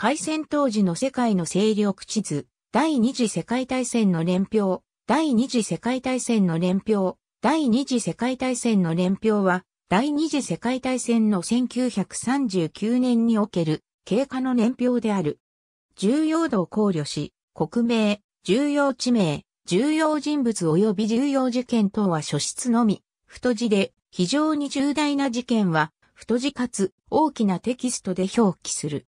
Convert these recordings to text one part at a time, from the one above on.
開戦当時の世界の勢力地図、第二次世界大戦の年表、第二次世界大戦の年表、第二次世界大戦の年表は、第二次世界大戦の1939年における経過の年表である。重要度を考慮し、国名、重要地名、重要人物及び重要事件等は書室のみ、太字で非常に重大な事件は、太字かつ大きなテキストで表記する。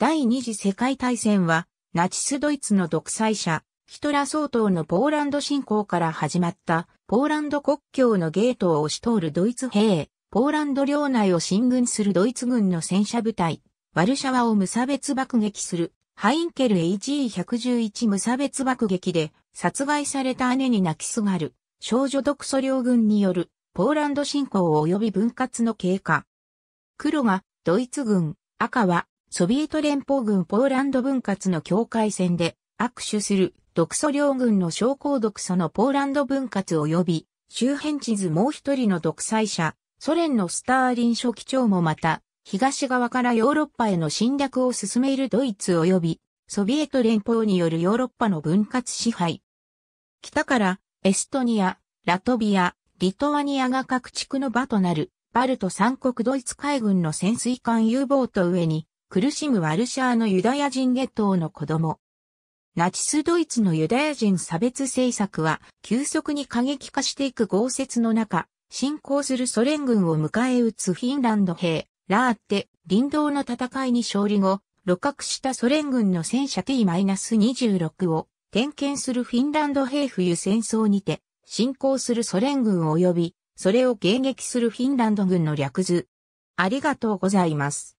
第二次世界大戦は、ナチスドイツの独裁者、ヒトラー総統のポーランド侵攻から始まった、ポーランド国境のゲートを押し通るドイツ兵、ポーランド領内を進軍するドイツ軍の戦車部隊、ワルシャワを無差別爆撃する、ハインケル HE111 無差別爆撃で、殺害された姉に泣きすがる、少女独ソ領軍による、ポーランド侵攻及び分割の経過。黒が、ドイツ軍、赤は、ソビエト連邦軍ポーランド分割の境界線で握手する独ソ両軍の将校独ソのポーランド分割及び周辺地図もう一人の独裁者、ソ連のスターリン書記長もまた、東側からヨーロッパへの侵略を進めるドイツ及び、ソビエト連邦によるヨーロッパの分割支配。北から、エストニア、ラトビア、リトアニアが各地区の場となる、バルト三国ドイツ海軍の潜水艦 U ボート上に、苦しむワルシャーのユダヤ人ゲットの子供。ナチスドイツのユダヤ人差別政策は急速に過激化していく豪雪の中、侵攻するソ連軍を迎え撃つフィンランド兵、ラーって、林道の戦いに勝利後、露獲したソ連軍の戦車 T-26 を点検するフィンランド兵冬戦争にて、侵攻するソ連軍及び、それを迎撃するフィンランド軍の略図。ありがとうございます。